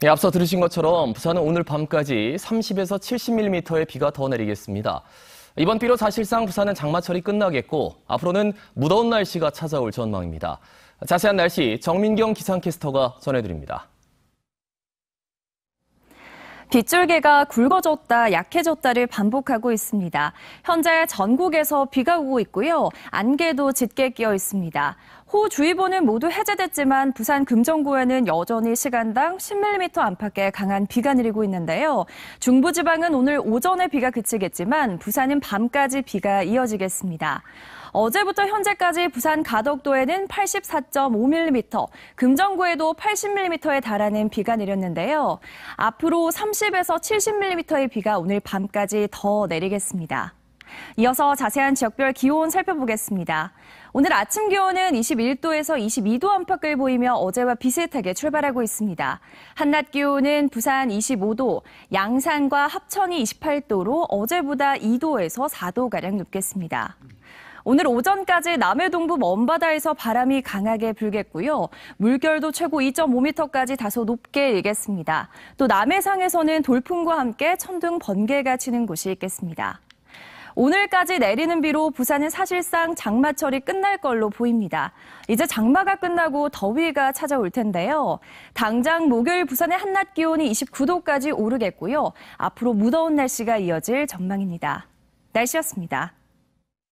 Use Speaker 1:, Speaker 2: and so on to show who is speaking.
Speaker 1: 네, 앞서 들으신 것처럼 부산은 오늘 밤까지 30에서 70mm의 비가 더 내리겠습니다. 이번 비로 사실상 부산은 장마철이 끝나겠고 앞으로는 무더운 날씨가 찾아올 전망입니다. 자세한 날씨 정민경 기상캐스터가 전해드립니다.
Speaker 2: 빗줄기가 굵어졌다, 약해졌다를 반복하고 있습니다. 현재 전국에서 비가 오고 있고요. 안개도 짙게 끼어 있습니다. 호주의보는 모두 해제됐지만 부산 금정구에는 여전히 시간당 10mm 안팎의 강한 비가 내리고 있는데요. 중부지방은 오늘 오전에 비가 그치겠지만 부산은 밤까지 비가 이어지겠습니다. 어제부터 현재까지 부산 가덕도에는 84.5mm, 금정구에도 80mm에 달하는 비가 내렸는데요. 앞으로 30에서 70mm의 비가 오늘 밤까지 더 내리겠습니다. 이어서 자세한 지역별 기온 살펴보겠습니다. 오늘 아침 기온은 21도에서 22도 안팎을 보이며 어제와 비슷하게 출발하고 있습니다. 한낮 기온은 부산 25도, 양산과 합천이 28도로 어제보다 2도에서 4도가량 높겠습니다. 오늘 오전까지 남해동부 먼바다에서 바람이 강하게 불겠고요. 물결도 최고 2.5m까지 다소 높게 일겠습니다. 또 남해상에서는 돌풍과 함께 천둥 번개가 치는 곳이 있겠습니다. 오늘까지 내리는 비로 부산은 사실상 장마철이 끝날 걸로 보입니다. 이제 장마가 끝나고 더위가 찾아올 텐데요. 당장 목요일 부산의 한낮 기온이 29도까지 오르겠고요. 앞으로 무더운 날씨가 이어질 전망입니다. 날씨였습니다.